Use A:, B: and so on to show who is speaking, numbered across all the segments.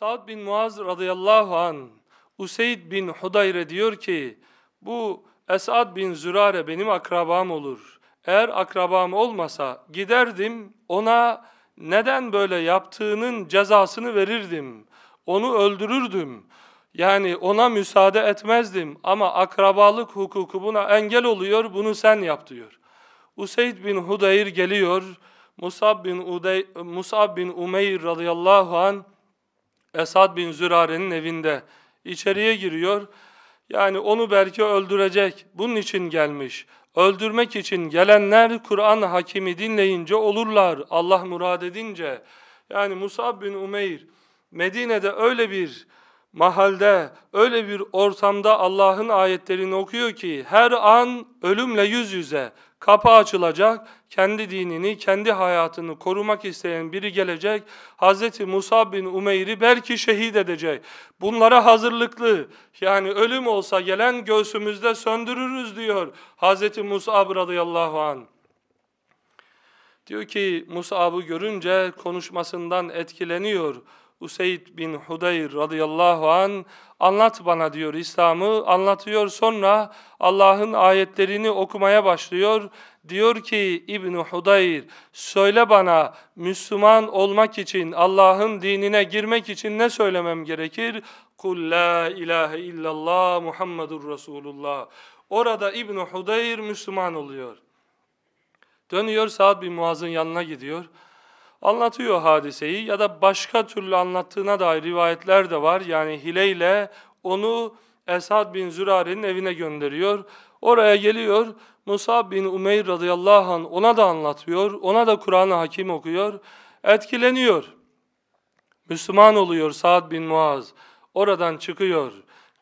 A: Saad bin Muaz radıyallahu an Useyd bin Hudayre diyor ki bu Esad bin Zürare benim akrabam olur. Eğer akrabam olmasa giderdim ona neden böyle yaptığının cezasını verirdim. Onu öldürürdüm. Yani ona müsaade etmezdim ama akrabalık hukuku buna engel oluyor, bunu sen yap diyor. Useyd bin Hudayr geliyor, Musab bin, Uday, Musab bin Umeyr radıyallahu anh Esad bin Zürare'nin evinde. İçeriye giriyor. Yani onu belki öldürecek. Bunun için gelmiş. Öldürmek için gelenler Kur'an hakimi dinleyince olurlar. Allah murad edince. Yani Musab bin Umeyr Medine'de öyle bir mahalde, öyle bir ortamda Allah'ın ayetlerini okuyor ki her an ölümle yüz yüze kapı açılacak kendi dinini, kendi hayatını korumak isteyen biri gelecek. Hz. Musa bin Umeyr'i belki şehit edecek. Bunlara hazırlıklı, yani ölüm olsa gelen göğsümüzde söndürürüz diyor Hz. Musa radıyallahu anh. Diyor ki Musab'ı görünce konuşmasından etkileniyor. Useyd bin Hudayr radıyallahu an anlat bana diyor İslam'ı anlatıyor sonra Allah'ın ayetlerini okumaya başlıyor. Diyor ki İbn Hudayr söyle bana Müslüman olmak için Allah'ın dinine girmek için ne söylemem gerekir? Kul la ilahe illallah Muhammedur Resulullah. Orada İbn Hudayr Müslüman oluyor. Dönüyor saat bin Muaz'ın yanına gidiyor anlatıyor hadiseyi ya da başka türlü anlattığına dair rivayetler de var. Yani hile ile onu Esad bin Zürare'nin evine gönderiyor. Oraya geliyor. Musab bin Umeyr radıyallahu anh ona da anlatıyor. Ona da Kur'an-ı Hakim okuyor. Etkileniyor. Müslüman oluyor Saad bin Muaz. Oradan çıkıyor.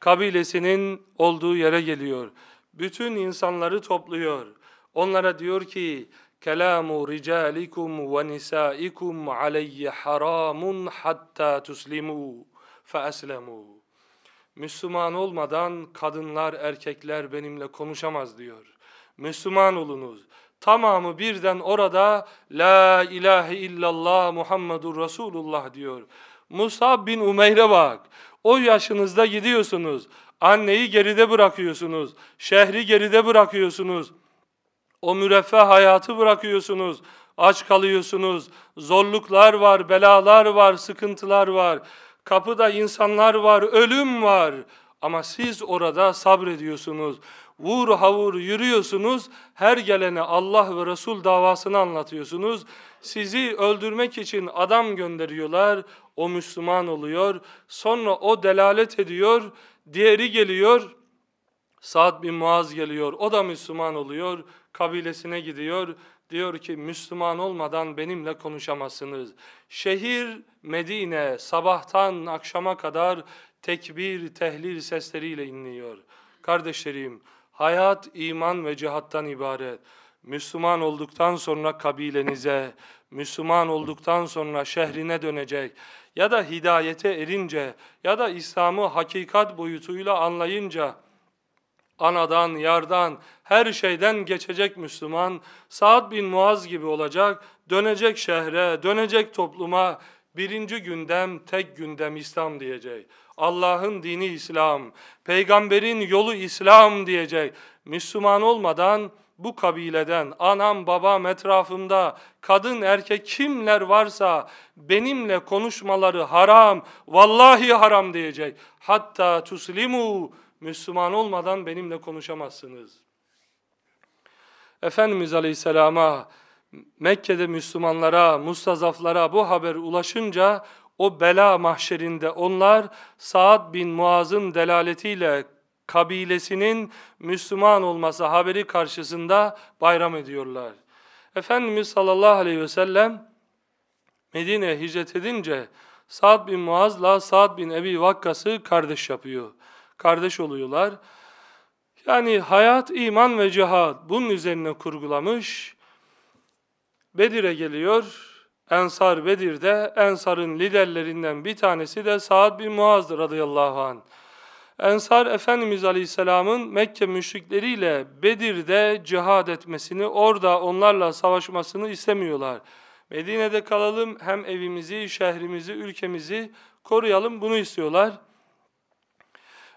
A: Kabilesinin olduğu yere geliyor. Bütün insanları topluyor. Onlara diyor ki kelamu ricalikum ve nisaikum aleyhi haramun hatta tuslimu feeslemu. Müslüman olmadan kadınlar erkekler benimle konuşamaz diyor. Müslüman olunuz. Tamamı birden orada La ilahe illallah Muhammedur Resulullah diyor. Musab bin Umeyr'e bak. O yaşınızda gidiyorsunuz. Anneyi geride bırakıyorsunuz. Şehri geride bırakıyorsunuz. O müreffeh hayatı bırakıyorsunuz. Aç kalıyorsunuz. Zorluklar var, belalar var, sıkıntılar var. Kapıda insanlar var, ölüm var. Ama siz orada sabrediyorsunuz. Vur havur yürüyorsunuz. Her gelene Allah ve Resul davasını anlatıyorsunuz. Sizi öldürmek için adam gönderiyorlar. O Müslüman oluyor. Sonra o delalet ediyor. Diğeri geliyor Saad bin Muaz geliyor, o da Müslüman oluyor, kabilesine gidiyor. Diyor ki Müslüman olmadan benimle konuşamazsınız. Şehir Medine sabahtan akşama kadar tekbir, tehlil sesleriyle inliyor. Kardeşlerim, hayat iman ve cihattan ibaret. Müslüman olduktan sonra kabilenize, Müslüman olduktan sonra şehrine dönecek ya da hidayete erince ya da İslam'ı hakikat boyutuyla anlayınca Anadan, yardan, her şeyden geçecek Müslüman, Saad bin Muaz gibi olacak, dönecek şehre, dönecek topluma, birinci gündem, tek gündem İslam diyecek. Allah'ın dini İslam, peygamberin yolu İslam diyecek. Müslüman olmadan bu kabileden, anam, babam, etrafımda, kadın, erkek kimler varsa benimle konuşmaları haram, vallahi haram diyecek. Hatta tuslimu Müslüman olmadan benimle konuşamazsınız. Efendimiz Aleyhisselam'a, Mekke'de Müslümanlara, mustazaflara bu haber ulaşınca o bela mahşerinde onlar Saad bin Muaz'ın delaletiyle kabilesinin Müslüman olması haberi karşısında bayram ediyorlar. Efendimiz sallallahu aleyhi ve sellem Medine'ye hicret edince Sa'd bin Muaz'la Sa'd bin Ebi Vakkas'ı kardeş yapıyor kardeş oluyorlar. Yani hayat, iman ve cihad bunun üzerine kurgulamış. Bedir'e geliyor. Ensar Bedir'de Ensar'ın liderlerinden bir tanesi de Saad bin Muaz'dır radıyallahu anh. Ensar Efendimiz Aleyhisselam'ın Mekke müşrikleriyle Bedir'de cihad etmesini, orada onlarla savaşmasını istemiyorlar. Medine'de kalalım, hem evimizi, şehrimizi, ülkemizi koruyalım bunu istiyorlar.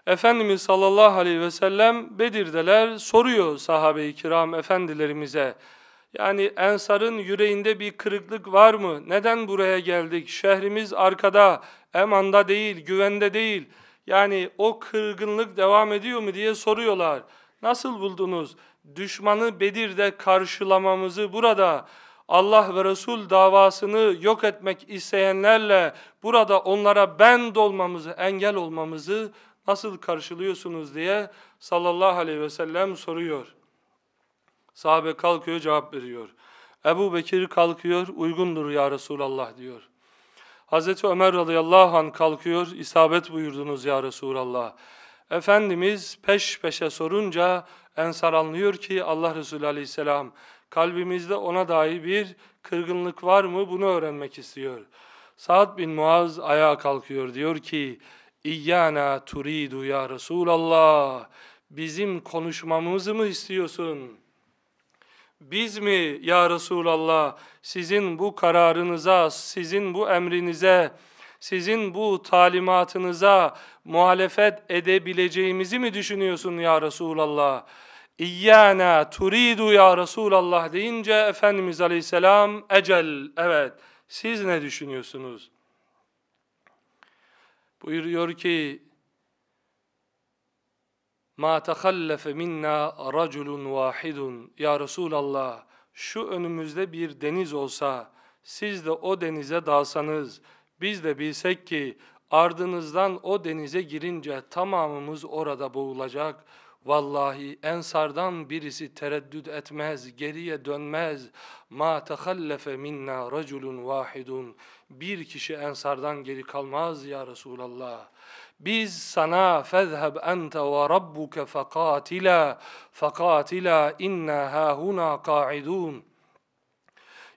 A: Efendimiz sallallahu aleyhi ve sellem Bedir'deler soruyor sahabe-i kiram efendilerimize. Yani Ensar'ın yüreğinde bir kırıklık var mı? Neden buraya geldik? Şehrimiz arkada, emanda değil, güvende değil. Yani o kırgınlık devam ediyor mu diye soruyorlar. Nasıl buldunuz? Düşmanı Bedir'de karşılamamızı burada Allah ve Resul davasını yok etmek isteyenlerle burada onlara ben dolmamızı, engel olmamızı nasıl karşılıyorsunuz diye sallallahu aleyhi ve sellem soruyor. Sahabe kalkıyor cevap veriyor. Ebu Bekir kalkıyor uygundur ya Resulallah diyor. Hazreti Ömer radıyallahu anh kalkıyor isabet buyurdunuz ya Resulallah. Efendimiz peş peşe sorunca Ensar anlıyor ki Allah Resulü aleyhisselam kalbimizde ona dair bir kırgınlık var mı bunu öğrenmek istiyor. Sa'd bin Muaz ayağa kalkıyor diyor ki İyyana turidu ya Resulallah. Bizim konuşmamızı mı istiyorsun? Biz mi ya Resulallah sizin bu kararınıza, sizin bu emrinize, sizin bu talimatınıza muhalefet edebileceğimizi mi düşünüyorsun ya Resulallah? İyyâna turidu ya Resulallah deyince Efendimiz Aleyhisselam ecel evet siz ne düşünüyorsunuz? Buyuruyor ki Ma tehallafe minna raculun vahidun Ya Resulallah şu önümüzde bir deniz olsa siz de o denize dalsanız biz de bilsek ki ardınızdan o denize girince tamamımız orada boğulacak. Vallahi ensardan birisi tereddüt etmez, geriye dönmez. Ma tehallafe minna raculun vahidun bir kişi ensardan geri kalmaz ya Resulallah. Biz sana fezheb ente ve rabbuke fekatila fekatila inna hahuna kaidun.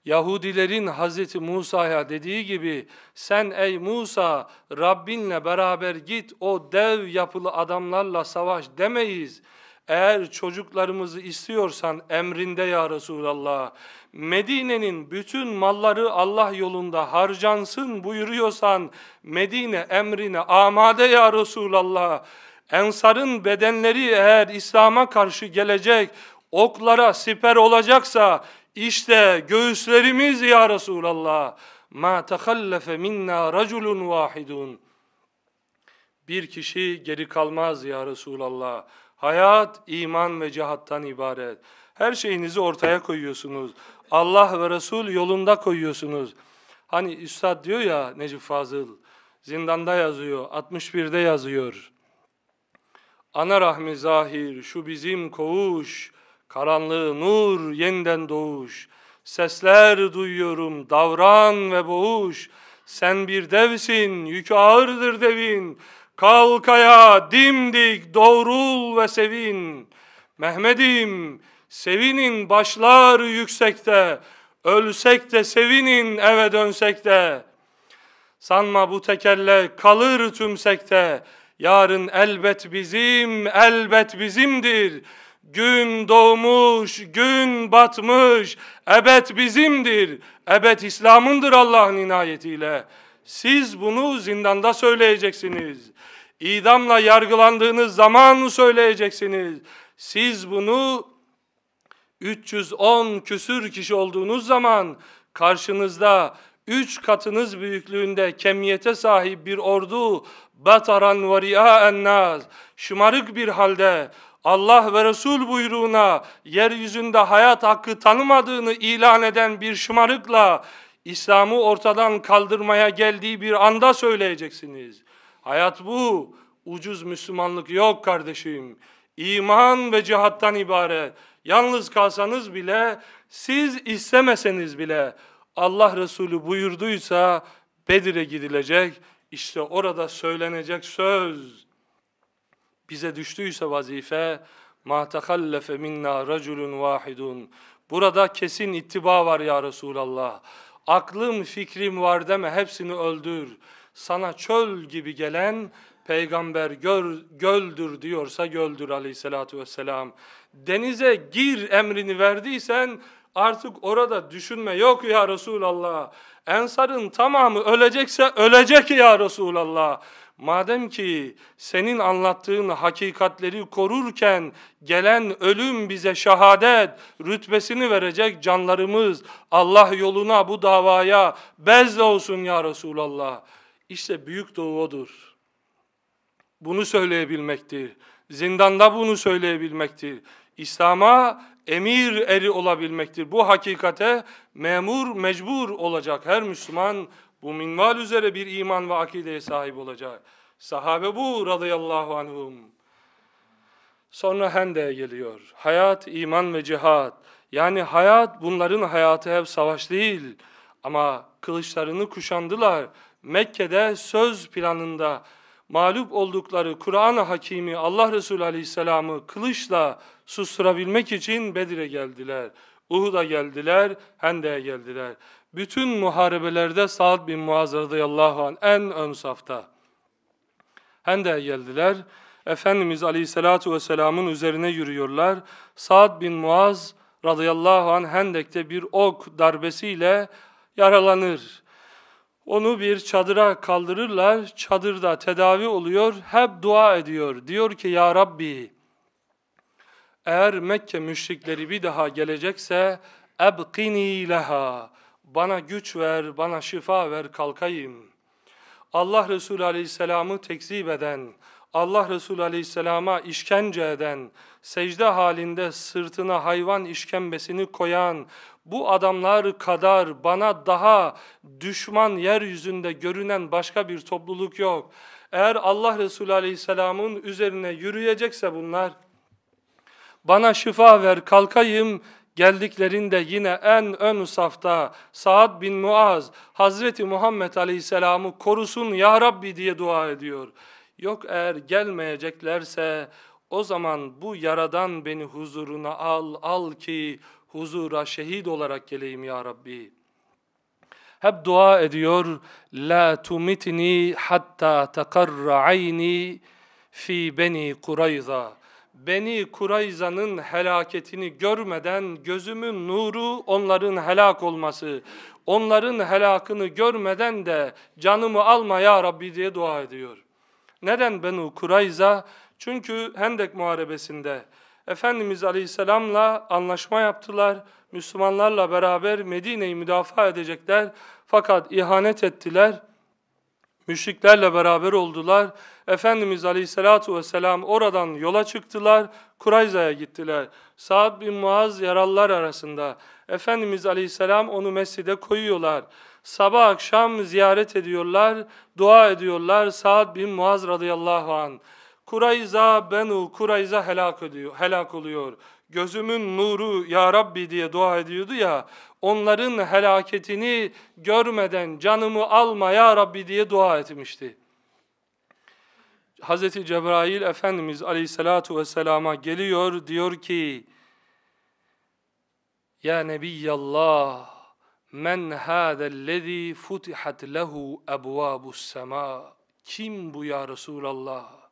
A: Yahudilerin Hz. Musa'ya dediği gibi sen ey Musa Rabbinle beraber git o dev yapılı adamlarla savaş demeyiz. Eğer çocuklarımızı istiyorsan emrinde ya Resulallah. Medine'nin bütün malları Allah yolunda harcansın buyuruyorsan Medine emrine amade ya Resulallah. Ensar'ın bedenleri eğer İslam'a karşı gelecek, oklara siper olacaksa işte göğüslerimiz ya Resulallah. Ma tahallafe minna raculun vahidun. Bir kişi geri kalmaz ya Resulallah. Hayat iman ve cihattan ibaret. Her şeyinizi ortaya koyuyorsunuz. Allah ve Resul yolunda koyuyorsunuz. Hani Üstad diyor ya Necip Fazıl, zindanda yazıyor, 61'de yazıyor. Ana rahmi zahir, şu bizim koğuş, karanlığı nur, yeniden doğuş. Sesler duyuyorum, davran ve boğuş. Sen bir devsin, yükü ağırdır devin. Kalkaya dimdik doğrul ve sevin. Mehmet'im sevinin başlar yüksekte. Ölsek de sevinin eve dönsek de. Sanma bu tekerle kalır tümsekte. Yarın elbet bizim, elbet bizimdir. Gün doğmuş, gün batmış, ebet bizimdir. ebet İslam'ındır Allah'ın inayetiyle.'' Siz bunu zindanda söyleyeceksiniz. İdamla yargılandığınız zaman söyleyeceksiniz. Siz bunu 310 küsür kişi olduğunuz zaman karşınızda üç katınız büyüklüğünde kemiyete sahip bir ordu bataran vari'a ennaz şımarık bir halde Allah ve Resul buyruğuna yeryüzünde hayat hakkı tanımadığını ilan eden bir şımarıkla İslam'ı ortadan kaldırmaya geldiği bir anda söyleyeceksiniz. Hayat bu. Ucuz Müslümanlık yok kardeşim. İman ve cihattan ibaret. Yalnız kalsanız bile, siz istemeseniz bile Allah Resulü buyurduysa Bedir'e gidilecek. İşte orada söylenecek söz. Bize düştüyse vazife ma takallafe minna raculun vahidun. Burada kesin ittiba var ya Resulallah. Aklım fikrim var deme hepsini öldür. Sana çöl gibi gelen peygamber gör, göldür diyorsa göldür aleyhissalatü vesselam. Denize gir emrini verdiysen artık orada düşünme yok ya Resulallah. Ensar'ın tamamı ölecekse ölecek ya Resulallah. Madem ki senin anlattığın hakikatleri korurken gelen ölüm bize şehadet rütbesini verecek canlarımız Allah yoluna bu davaya bezle olsun ya Resulallah. İşte büyük doğudur. Bunu söyleyebilmektir. Zindanda bunu söyleyebilmektir. İslam'a emir eri olabilmektir. Bu hakikate memur mecbur olacak her Müslüman bu minval üzere bir iman ve akideye sahip olacak. Sahabe bu radıyallahu anhum. Sonra Hende'ye geliyor. Hayat, iman ve cihat. Yani hayat bunların hayatı hep savaş değil. Ama kılıçlarını kuşandılar. Mekke'de söz planında mağlup oldukları Kur'an-ı Hakimi Allah Resulü Aleyhisselam'ı kılıçla susturabilmek için Bedir'e geldiler. Uhud'a geldiler, Hende'ye geldiler. Bütün muharebelerde Sa'd bin Muaz radıyallahu anh en ön safta. Hende'ye geldiler. Efendimiz aleyhissalatu vesselamın üzerine yürüyorlar. Sa'd bin Muaz radıyallahu anh Hendek'te bir ok darbesiyle yaralanır. Onu bir çadıra kaldırırlar. Çadırda tedavi oluyor. Hep dua ediyor. Diyor ki ya Rabbi eğer Mekke müşrikleri bir daha gelecekse ebkini leha bana güç ver, bana şifa ver, kalkayım. Allah Resulü Aleyhisselam'ı tekzip eden, Allah Resulü Aleyhisselam'a işkence eden, secde halinde sırtına hayvan işkembesini koyan, bu adamlar kadar bana daha düşman yeryüzünde görünen başka bir topluluk yok. Eğer Allah Resulü Aleyhisselam'ın üzerine yürüyecekse bunlar, bana şifa ver kalkayım geldiklerinde yine en ön safta Saad bin Muaz Hazreti Muhammed Aleyhisselam'ı korusun ya Rabbi diye dua ediyor. Yok eğer gelmeyeceklerse o zaman bu yaradan beni huzuruna al, al ki huzura şehit olarak geleyim ya Rabbi. Hep dua ediyor. La tumitni hatta takarra ayni fi beni Kurayza. Beni Kurayza'nın helaketini görmeden gözümün nuru onların helak olması, onların helakını görmeden de canımı alma ya Rabbi diye dua ediyor. Neden Benu Kurayza? Çünkü Hendek Muharebesi'nde Efendimiz Aleyhisselam'la anlaşma yaptılar. Müslümanlarla beraber Medine'yi müdafaa edecekler. Fakat ihanet ettiler müşriklerle beraber oldular. Efendimiz Aleyhisselatü Vesselam oradan yola çıktılar, Kurayza'ya gittiler. Sa'd bin Muaz yaralılar arasında. Efendimiz Aleyhisselam onu mescide koyuyorlar. Sabah akşam ziyaret ediyorlar, dua ediyorlar Sa'd bin Muaz radıyallahu anh. Kurayza benu Kurayza helak, ediyor, helak oluyor gözümün nuru ya Rabbi diye dua ediyordu ya, onların helaketini görmeden canımı alma ya Rabbi diye dua etmişti. Hz. Cebrail Efendimiz aleyhissalatu vesselama geliyor diyor ki, Ya Nebiyallah, men hâzellezî futihat lehu ebvâbus semâ. Kim bu ya Resulallah?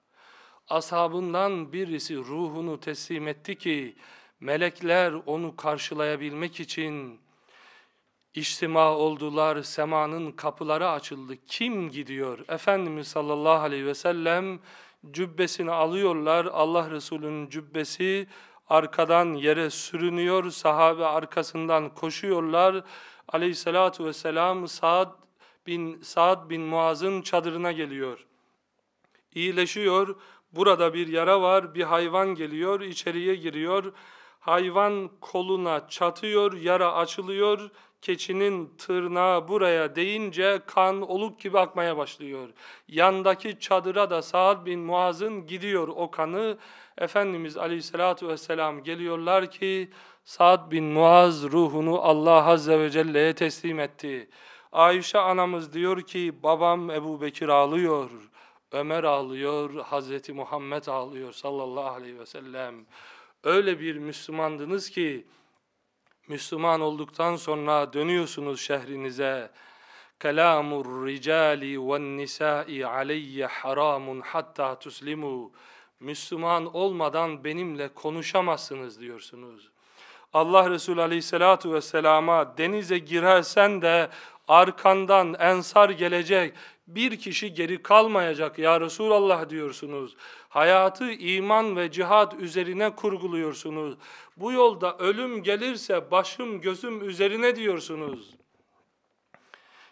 A: ashabından birisi ruhunu teslim etti ki melekler onu karşılayabilmek için İçtima oldular, semanın kapıları açıldı. Kim gidiyor? Efendimiz sallallahu aleyhi ve sellem cübbesini alıyorlar. Allah Resulü'nün cübbesi arkadan yere sürünüyor. Sahabe arkasından koşuyorlar. Aleyhissalatu vesselam Sa'd bin Sa'd bin Muaz'ın çadırına geliyor. İyileşiyor. Burada bir yara var, bir hayvan geliyor, içeriye giriyor. Hayvan koluna çatıyor, yara açılıyor. Keçinin tırnağı buraya değince kan oluk gibi akmaya başlıyor. Yandaki çadıra da Sa'd bin Muaz'ın gidiyor o kanı. Efendimiz aleyhissalatu vesselam geliyorlar ki Sa'd bin Muaz ruhunu Allah azze ve celle'ye teslim etti. Ayşe anamız diyor ki babam Ebu Bekir ağlıyor.'' Ömer ağlıyor, Hazreti Muhammed ağlıyor sallallahu aleyhi ve sellem. Öyle bir Müslümandınız ki Müslüman olduktan sonra dönüyorsunuz şehrinize. Kelamur ricali ve nisai aleyye haramun hatta tuslimu. Müslüman olmadan benimle konuşamazsınız diyorsunuz. Allah Resulü Aleyhisselatü Vesselam'a denize girersen de arkandan ensar gelecek bir kişi geri kalmayacak ya Resulallah diyorsunuz. Hayatı iman ve cihad üzerine kurguluyorsunuz. Bu yolda ölüm gelirse başım gözüm üzerine diyorsunuz.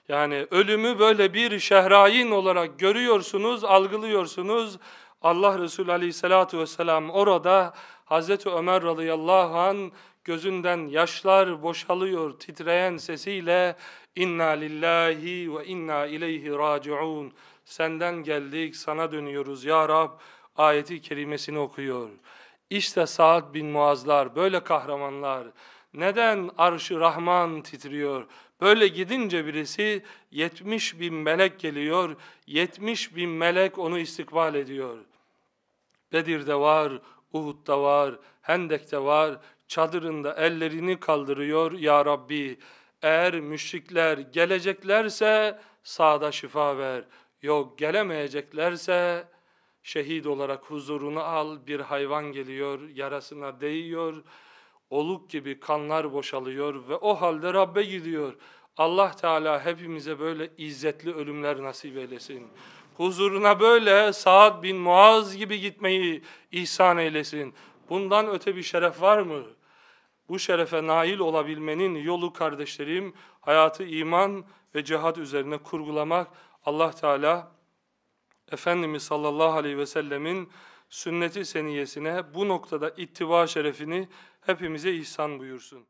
A: Yani ölümü böyle bir şehrain olarak görüyorsunuz, algılıyorsunuz. Allah Resulü Aleyhisselatü Vesselam orada Hazreti Ömer radıyallahu an gözünden yaşlar boşalıyor titreyen sesiyle İnna lillahi ve inna ileyhi raciun. Senden geldik, sana dönüyoruz ya Rab. Ayeti kerimesini okuyor. İşte Saad bin Muazlar, böyle kahramanlar. Neden arşı Rahman titriyor? Böyle gidince birisi 70 bin melek geliyor. 70 bin melek onu istikbal ediyor. Bedir'de var, Uhud'da var, Hendek'te var. Çadırında ellerini kaldırıyor. Ya Rabbi eğer müşrikler geleceklerse sağda şifa ver. Yok gelemeyeceklerse şehit olarak huzurunu al. Bir hayvan geliyor, yarasına değiyor. Oluk gibi kanlar boşalıyor ve o halde Rabbe gidiyor. Allah Teala hepimize böyle izzetli ölümler nasip eylesin. Huzuruna böyle Saad bin Muaz gibi gitmeyi ihsan eylesin. Bundan öte bir şeref var mı? Bu şerefe nail olabilmenin yolu kardeşlerim, hayatı iman ve cihad üzerine kurgulamak Allah Teala Efendimiz sallallahu aleyhi ve sellemin sünneti seniyesine bu noktada ittiba şerefini hepimize ihsan buyursun.